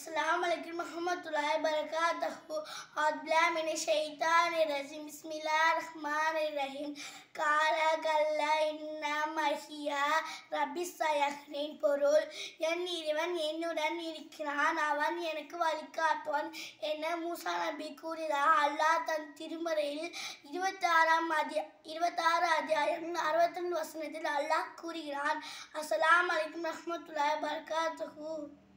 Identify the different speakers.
Speaker 1: السلام علیکم ورحمۃ اللہ وبرکاتہ اعوذ باللہ من الشیطان الرجیم بسم اللہ الرحمن الرحیم قال كلا انما هي ربي سيهدين பொருள் என் இறைவன் என்னுடன் இருக்கிறான் அவன் எனக்கு வழிகாட்டுவான் என மூசா நபி கூறினார் அல்லாஹ் தன் திருமறையில் இருபத்தாறாம் அதிய இருபத்தாறு அத்தியாயம் அறுபத்தி ரெண்டு வசனத்தில் அல்லாஹ் கூறுகிறான் அஸ்லாம் வலைக்கம் ரஹமத்துல்லாய் வபர்காத்து